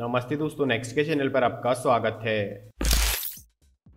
नमस्ते दोस्तों नेक्स्ट के चैनल पर आपका स्वागत है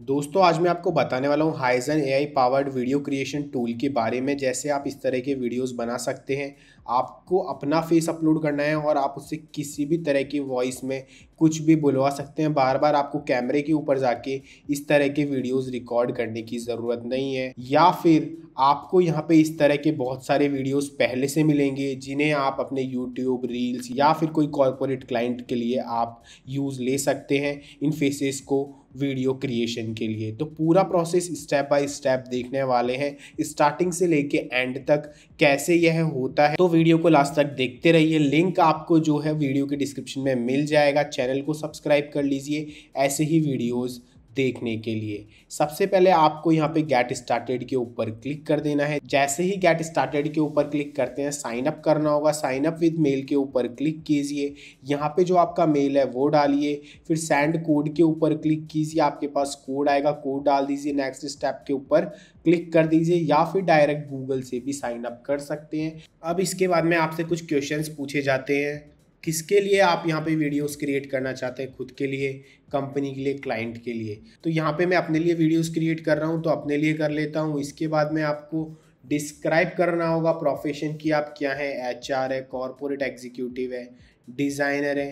दोस्तों आज मैं आपको बताने वाला हूँ HeyGen AI powered video creation tool के बारे में जैसे आप इस तरह के वीडियोस बना सकते हैं आपको अपना फेस अपलोड करना है और आप उससे किसी भी तरह की वॉइस में कुछ भी बुलवा सकते हैं बार बार आपको कैमरे के ऊपर जाके इस तरह के वीडियोस रिकॉर्ड करने की ज़रूरत नहीं है या फिर आपको यहाँ पे इस तरह के बहुत सारे वीडियोस पहले से मिलेंगे जिन्हें आप अपने यूट्यूब रील्स या फिर कोई कॉरपोरेट क्लाइंट के लिए आप यूज़ ले सकते हैं इन फेसेस को वीडियो क्रिएशन के लिए तो पूरा प्रोसेस स्टेप बाय स्टेप देखने वाले हैं स्टार्टिंग से लेके एंड तक कैसे यह होता है तो वीडियो को लास्ट तक देखते रहिए लिंक आपको जो है वीडियो के डिस्क्रिप्शन में मिल जाएगा चैनल को सब्सक्राइब कर लीजिए ऐसे ही वीडियोज़ देखने के लिए सबसे पहले आपको यहाँ पे गेट स्टार्टेड के ऊपर क्लिक कर देना है जैसे ही गेट स्टार्टेड के ऊपर क्लिक करते हैं साइन अप करना होगा साइन अप विद मेल के ऊपर क्लिक कीजिए यहाँ पे जो आपका मेल है वो डालिए फिर सेंड कोड के ऊपर क्लिक कीजिए आपके पास कोड आएगा कोड डाल दीजिए नेक्स्ट स्टेप के ऊपर क्लिक कर दीजिए या फिर डायरेक्ट गूगल से भी साइन अप कर सकते हैं अब इसके बाद में आपसे कुछ क्वेश्चन पूछे जाते हैं किसके लिए आप यहाँ पे वीडियोस क्रिएट करना चाहते हैं खुद के लिए कंपनी के लिए क्लाइंट के लिए तो यहाँ पे मैं अपने लिए वीडियोस क्रिएट कर रहा हूँ तो अपने लिए कर लेता हूँ इसके बाद में आपको डिस्क्राइब करना होगा प्रोफेशन की आप क्या हैं एच है कॉरपोरेट एग्जीक्यूटिव है डिज़ाइनर है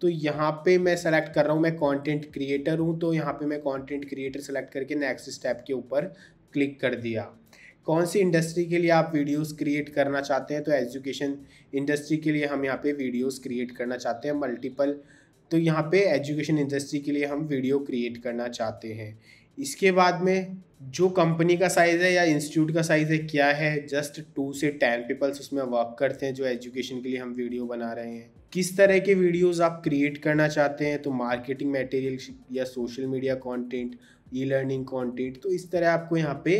तो यहाँ पे मैं सेलेक्ट कर रहा हूँ मैं कंटेंट क्रिएटर हूँ तो यहाँ पे मैं कंटेंट क्रिएटर सेलेक्ट करके नेक्स्ट स्टेप के ऊपर क्लिक कर दिया कौन सी इंडस्ट्री के लिए आप वीडियोस क्रिएट करना चाहते हैं तो एजुकेशन इंडस्ट्री के लिए हम यहाँ पे वीडियोस क्रिएट करना चाहते हैं मल्टीपल तो यहाँ पे एजुकेशन इंडस्ट्री के लिए हम वीडियो क्रिएट करना चाहते हैं इसके बाद में जो कंपनी का साइज़ है या इंस्टीट्यूट का साइज़ है क्या है जस्ट टू से टेन पीपल्स उसमें वर्क करते हैं जो एजुकेशन के लिए हम वीडियो बना रहे हैं किस तरह के वीडियोस आप क्रिएट करना चाहते हैं तो मार्केटिंग मटेरियल या social media content e learning content तो इस तरह आपको यहाँ पे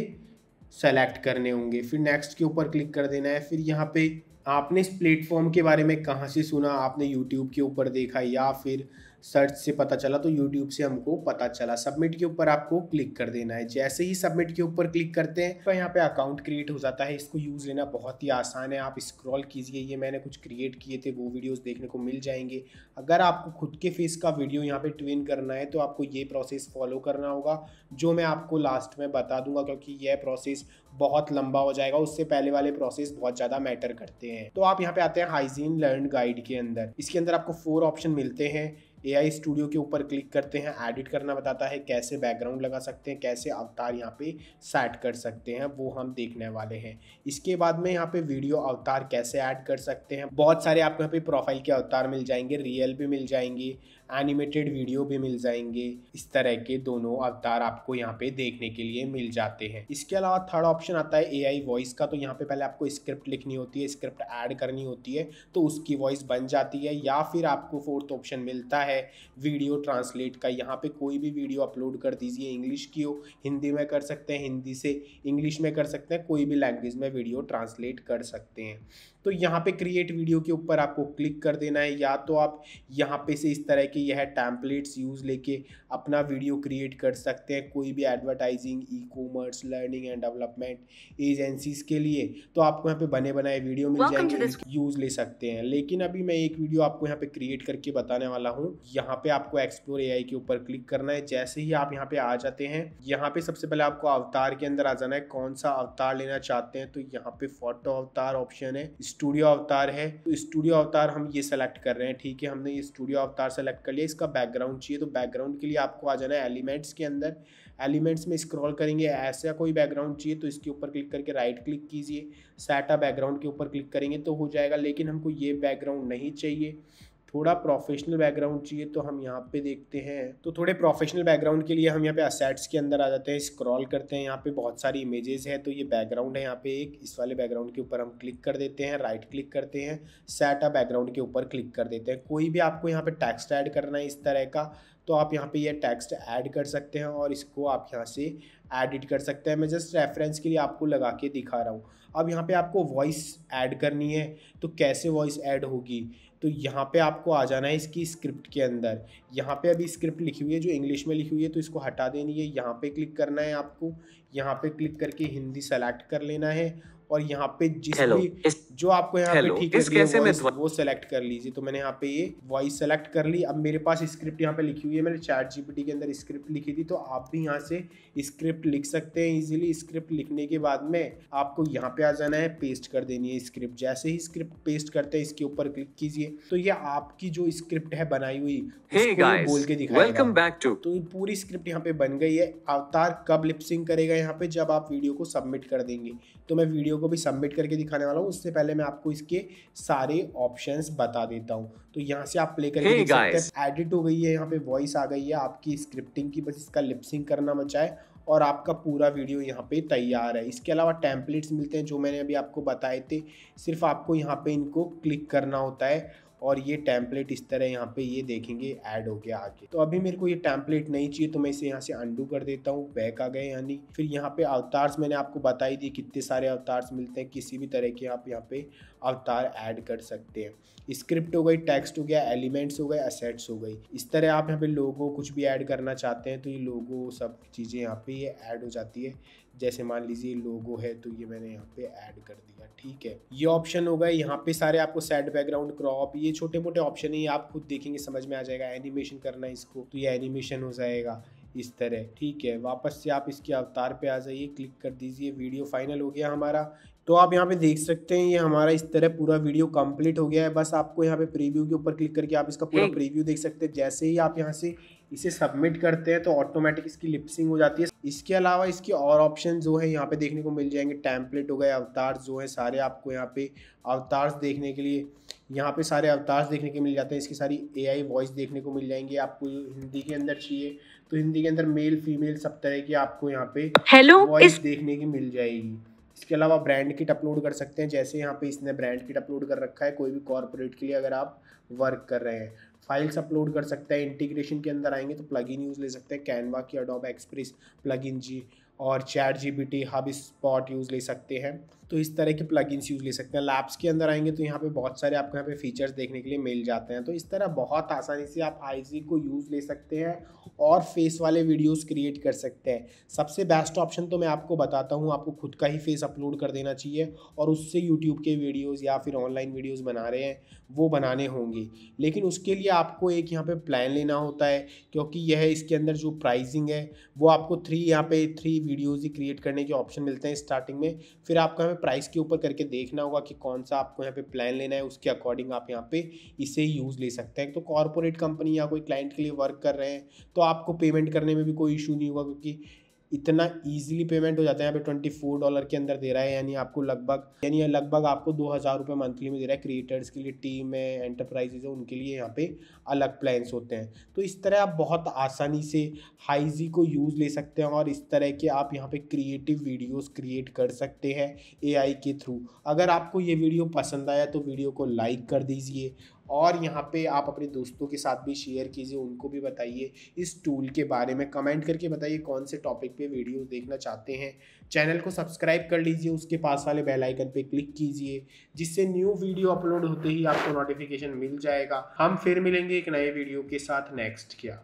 सेलेक्ट करने होंगे फिर नेक्स्ट के ऊपर क्लिक कर देना है फिर यहाँ पे आपने इस प्लेटफॉर्म के बारे में कहाँ से सुना आपने यूट्यूब के ऊपर देखा या फिर सर्च से पता चला तो यूट्यूब से हमको पता चला सबमिट के ऊपर आपको क्लिक कर देना है जैसे ही सबमिट के ऊपर क्लिक करते हैं तो यहाँ पे अकाउंट क्रिएट हो जाता है इसको यूज़ लेना बहुत ही आसान है आप स्क्रॉल कीजिए ये मैंने कुछ क्रिएट किए थे वो वीडियोज़ देखने को मिल जाएंगे अगर आपको खुद के फेस का वीडियो यहाँ पर ट्विन करना है तो आपको ये प्रोसेस फॉलो करना होगा जो मैं आपको लास्ट में बता दूंगा क्योंकि यह प्रोसेस बहुत लंबा हो जाएगा उससे पहले वाले प्रोसेस बहुत ज़्यादा मैटर करते हैं तो आप यहाँ पे आते हैं हाइजीन लर्न गाइड के अंदर इसके अंदर आपको फोर ऑप्शन मिलते हैं ए स्टूडियो के ऊपर क्लिक करते हैं एडिट करना बताता है कैसे बैकग्राउंड लगा सकते हैं कैसे अवतार यहाँ पे सेट कर सकते हैं वो हम देखने वाले हैं इसके बाद में यहाँ पे वीडियो अवतार कैसे ऐड कर सकते हैं बहुत सारे आपको यहाँ पे प्रोफाइल के अवतार मिल जाएंगे रियल भी मिल जाएंगे एनिमेटेड वीडियो भी मिल जाएंगे इस तरह के दोनों अवतार आपको यहाँ पे देखने के लिए मिल जाते हैं इसके अलावा थर्ड ऑप्शन आता है एआई वॉइस का तो यहाँ पे पहले आपको स्क्रिप्ट लिखनी होती है स्क्रिप्ट ऐड करनी होती है तो उसकी वॉइस बन जाती है या फिर आपको फोर्थ ऑप्शन मिलता है है वीडियो ट्रांसलेट का यहाँ पे कोई भी वीडियो अपलोड कर दीजिए इंग्लिश की हो हिंदी में कर सकते हैं हिंदी से इंग्लिश में कर सकते हैं कोई भी लैंग्वेज में वीडियो ट्रांसलेट कर सकते हैं तो यहाँ पे क्रिएट वीडियो के ऊपर आपको क्लिक कर देना है या तो आप यहाँ पे से इस तरह के यह टैम्पलेट्स यूज़ लेके अपना वीडियो क्रिएट कर सकते हैं कोई भी advertising e commerce learning and development agencies के लिए तो आपको यहाँ पे बने बनाए वीडियो मिल जाएंगे यूज़ ले सकते हैं लेकिन अभी मैं एक वीडियो आपको यहाँ पे क्रिएट करके बताने वाला हूँ यहाँ पे आपको एक्सप्लोर ए के ऊपर क्लिक करना है जैसे ही आप यहाँ पे आ जाते हैं यहाँ पे सबसे पहले आपको अवतार के अंदर आ जाना है कौन सा अवतार लेना चाहते हैं तो यहाँ पे फोटो अवतार ऑप्शन है स्टूडियो अवतार है तो स्टूडियो अवतार हम ये सेलेक्ट कर रहे हैं ठीक है हमने ये स्टूडियो अवतार सेलेक्ट कर लिया इसका बैकग्राउंड चाहिए तो बैकग्राउंड के लिए आपको आ जाना है एलिमेंट्स के अंदर एलिमेंट्स में स्क्रॉल करेंगे ऐसा कोई बैकग्राउंड चाहिए तो इसके ऊपर क्लिक करके राइट क्लिक कीजिए सैटा बैकग्राउंड के ऊपर क्लिक करेंगे तो हो जाएगा लेकिन हमको ये बैकग्राउंड नहीं चाहिए थोड़ा प्रोफेशनल बैकग्राउंड चाहिए तो हम यहाँ पे देखते हैं तो थोड़े प्रोफेशनल बैकग्राउंड के लिए हम यहाँ पे असेट्स के अंदर आ जाते हैं स्क्रॉल करते हैं यहाँ पे बहुत सारी इमेजेस है तो ये बैकग्राउंड है यहाँ पे एक इस वाले बैकग्राउंड के ऊपर हम क्लिक कर देते हैं राइट क्लिक करते हैं सेट अ बैकग्राउंड के ऊपर क्लिक कर देते हैं कोई भी आपको यहाँ पर टैक्सट ऐड करना है इस तरह का तो आप यहाँ पे ये यह टेक्स्ट ऐड कर सकते हैं और इसको आप यहाँ से एडिट कर सकते हैं मैं जस्ट रेफरेंस के लिए आपको लगा के दिखा रहा हूँ अब यहाँ पे आपको वॉइस ऐड करनी है तो कैसे वॉइस ऐड होगी तो यहाँ पे आपको आ जाना है इसकी स्क्रिप्ट के अंदर यहाँ पे अभी स्क्रिप्ट लिखी हुई है जो इंग्लिश में लिखी हुई है तो इसको हटा देनी है यहाँ पे क्लिक करना है आपको यहाँ पे क्लिक करके हिंदी सेलेक्ट कर लेना है और यहाँ पे जिस भी जो आपको यहाँ पे ठीक है वो सेलेक्ट कर लीजिए तो मैंने यहाँ पे ये वॉइस सेलेक्ट कर ली अब मेरे पास स्क्रिप्ट यहाँ पे लिखी हुई है मैंने चैट जीपीटी के अंदर स्क्रिप्ट लिखी थी तो आप भी यहाँ से स्क्रिप्ट लिख सकते हैं इजीली स्क्रिप्ट लिखने के बाद में आपको यहाँ पे आ जाना है पेस्ट कर देनी है स्क्रिप्ट जैसे ही स्क्रिप्ट पेस्ट करते हैं इसके ऊपर क्लिक कीजिए तो ये आपकी जो स्क्रिप्ट है बनाई हुई बोल के वेलकम बैक टू तो पूरी स्क्रिप्ट यहाँ पे बन गई है अवतार कब लिपसिंग करेगा यहाँ पे जब आप वीडियो को सबमिट कर देंगे तो मैं वीडियो वीडियो को भी सबमिट करके दिखाने वाला हूँ उससे पहले मैं आपको इसके सारे ऑप्शन बता देता हूँ तो यहाँ से आप प्ले करके hey सकते हैं एडिट हो गई है यहाँ पे वॉइस आ गई है आपकी स्क्रिप्टिंग की बस इसका लिपसिंग करना बचा और आपका पूरा वीडियो यहाँ पे तैयार है इसके अलावा टैंपलेट्स मिलते हैं जो मैंने अभी आपको बताए थे सिर्फ आपको यहाँ पे इनको क्लिक करना होता है और ये टैम्पलेट इस तरह यहाँ पे ये देखेंगे ऐड हो गया आगे तो अभी मेरे को ये टैंपलेट नहीं चाहिए तो मैं इसे यहाँ से अंडू कर देता हूँ बैक आ गए यानी फिर यहाँ पे अवतार्स मैंने आपको बताई दी कितने सारे अवतार्स मिलते हैं किसी भी तरह के आप यहाँ पे अवतार ऐड कर सकते हैं स्क्रिप्ट हो गई टेक्स्ट हो गया एलिमेंट्स हो गए असेट्स हो गई इस तरह आप यहाँ पे लोगो कुछ भी ऐड करना चाहते हैं तो ये लोगो सब चीज़ें यहाँ पे ये ऐड हो जाती है जैसे मान लीजिए लोगो है तो ये मैंने यहाँ पे ऐड कर दिया ठीक है ये ऑप्शन होगा यहाँ पे सारे आपको सेट बैकग्राउंड क्रॉप ये छोटे मोटे ऑप्शन है आप खुद देखेंगे समझ में आ जाएगा एनिमेशन करना है इसको तो ये एनिमेशन हो जाएगा इस तरह ठीक है वापस से आप इसके अवतार पे आ जाइए क्लिक कर दीजिए वीडियो फाइनल हो गया हमारा तो आप यहाँ पे देख सकते हैं ये हमारा इस तरह पूरा वीडियो कंप्लीट हो गया है बस आपको यहाँ पे प्रीव्यू के ऊपर क्लिक करके आप इसका पूरा हम्म। प्रीव्यू देख सकते हैं जैसे ही आप यहाँ से इसे सबमिट करते हैं तो ऑटोमेटिक इसकी लिपसिंग हो जाती है इसके अलावा इसके और ऑप्शन जो है यहाँ पे देखने को मिल जाएंगे टैंपलेट हो गए अवतार जो है सारे आपको यहाँ पे अवतार्स देखने के लिए यहाँ पे सारे अवतार्स देखने के मिल जाते हैं इसकी सारी ए वॉइस देखने को मिल जाएंगे आपको हिंदी के अंदर चाहिए तो हिंदी के अंदर मेल फीमेल सब तरह की आपको यहाँ पे हेलो वॉइस देखने की मिल जाएगी इसके अलावा ब्रांड किट अपलोड कर सकते हैं जैसे यहाँ पे इसने ब्रांड किट अपलोड कर रखा है कोई भी कॉरपोरेट के लिए अगर आप वर्क कर रहे हैं फाइल्स अपलोड कर सकते हैं इंटीग्रेशन के अंदर आएंगे तो प्लगइन यूज़ ले सकते हैं कैनवा की अडोब एक्सप्रेस प्लगइन जी और chat G P T HubSpot use ले सकते हैं तो इस तरह के प्लगइन्स यूज़ ले सकते हैं लैब्स के अंदर आएंगे तो यहाँ पे बहुत सारे आपको यहाँ पे फीचर्स देखने के लिए मिल जाते हैं तो इस तरह बहुत आसानी से आप आई को यूज़ ले सकते हैं और फेस वाले वीडियोस क्रिएट कर सकते हैं सबसे बेस्ट ऑप्शन तो मैं आपको बताता हूँ आपको खुद का ही फेस अपलोड कर देना चाहिए और उससे यूट्यूब के वीडियोज़ या फिर ऑनलाइन वीडियोज़ बना रहे हैं वो बनाने होंगे लेकिन उसके लिए आपको एक यहाँ पर प्लान लेना होता है क्योंकि यह इसके अंदर जो प्राइजिंग है वो आपको थ्री यहाँ पे थ्री वीडियोज़ ही क्रिएट करने के ऑप्शन मिलते हैं स्टार्टिंग में फिर आपको यहाँ पे प्राइस के ऊपर करके देखना होगा कि कौन सा आपको यहाँ पे प्लान लेना है उसके अकॉर्डिंग आप यहाँ पे इसे यूज़ ले सकते हैं तो कॉरपोरेट कंपनी या कोई क्लाइंट के लिए वर्क कर रहे हैं तो आपको पेमेंट करने में भी कोई इशू नहीं होगा क्योंकि इतना ईजिली पेमेंट हो जाता है यहाँ पे ट्वेंटी फोर डॉलर के अंदर दे रहा है यानी आपको लगभग यानी लगभग आपको दो हज़ार रुपये मंथली में दे रहा है क्रिएटर्स के लिए टीम है एंटरप्राइजेज है उनके लिए यहाँ पे अलग प्लान्स होते हैं तो इस तरह आप बहुत आसानी से हाइजी को यूज़ ले सकते हैं और इस तरह के आप यहाँ पे क्रिएटिव वीडियोज़ क्रिएट कर सकते हैं ए के थ्रू अगर आपको ये वीडियो पसंद आया तो वीडियो को लाइक कर दीजिए और यहाँ पे आप अपने दोस्तों के साथ भी शेयर कीजिए उनको भी बताइए इस टूल के बारे में कमेंट करके बताइए कौन से टॉपिक पे वीडियो देखना चाहते हैं चैनल को सब्सक्राइब कर लीजिए उसके पास वाले बेल आइकन पे क्लिक कीजिए जिससे न्यू वीडियो अपलोड होते ही आपको नोटिफिकेशन मिल जाएगा हम फिर मिलेंगे एक नए वीडियो के साथ नेक्स्ट क्या